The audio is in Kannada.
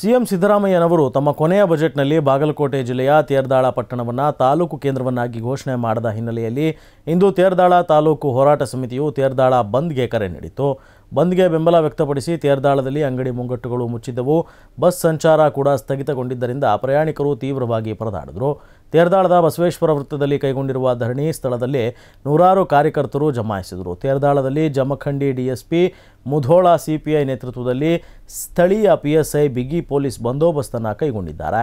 ಸಿಎಂ ಸಿದ್ದರಾಮಯ್ಯನವರು ತಮ್ಮ ಕೊನೆಯ ಬಜೆಟ್ನಲ್ಲಿ ಬಾಗಲಕೋಟೆ ಜಿಲ್ಲೆಯ ತೇರ್ದಾಳ ಪಟ್ಟಣವನ್ನು ತಾಲೂಕು ಕೇಂದ್ರವನ್ನಾಗಿ ಘೋಷಣೆ ಮಾಡದ ಹಿನ್ನೆಲೆಯಲ್ಲಿ ಇಂದು ತೇರ್ದಾಳ ತಾಲೂಕು ಹೋರಾಟ ಸಮಿತಿಯು ತೇರ್ದಾಳ ಬಂದ್ಗೆ ಕರೆ ನೀಡಿತು ಬಂದ್ಗೆ ಬೆಂಬಲ ವ್ಯಕ್ತಪಡಿಸಿ ತೇರ್ದಾಳದಲ್ಲಿ ಅಂಗಡಿ ಮುಂಗಟ್ಟುಗಳು ಮುಚ್ಚಿದ್ದವು ಬಸ್ ಸಂಚಾರ ಕೂಡ ಸ್ಥಗಿತಗೊಂಡಿದ್ದರಿಂದ ಪ್ರಯಾಣಿಕರು ತೀವ್ರವಾಗಿ ಪರದಾಡಿದರು ತೇರ್ದಾಳದ ಬಸವೇಶ್ವರ ವೃತ್ತದಲ್ಲಿ ಕೈಗೊಂಡಿರುವ ಧರಣಿ ಸ್ಥಳದಲ್ಲಿ ನೂರಾರು ಕಾರ್ಯಕರ್ತರು ಜಮಾಯಿಸಿದರು ತೇರ್ದಾಳದಲ್ಲಿ ಜಮಖಂಡಿ ಡಿಎಸ್ಪಿ ಮುಧೋಳ ಸಿಪಿಐ ನೇತೃತ್ವದಲ್ಲಿ ಸ್ಥಳೀಯ ಪಿಎಸ್ಐ ಬಿಗಿ ಪೊಲೀಸ್ ಬಂದೋಬಸ್ತನ್ನು ಕೈಗೊಂಡಿದ್ದಾರೆ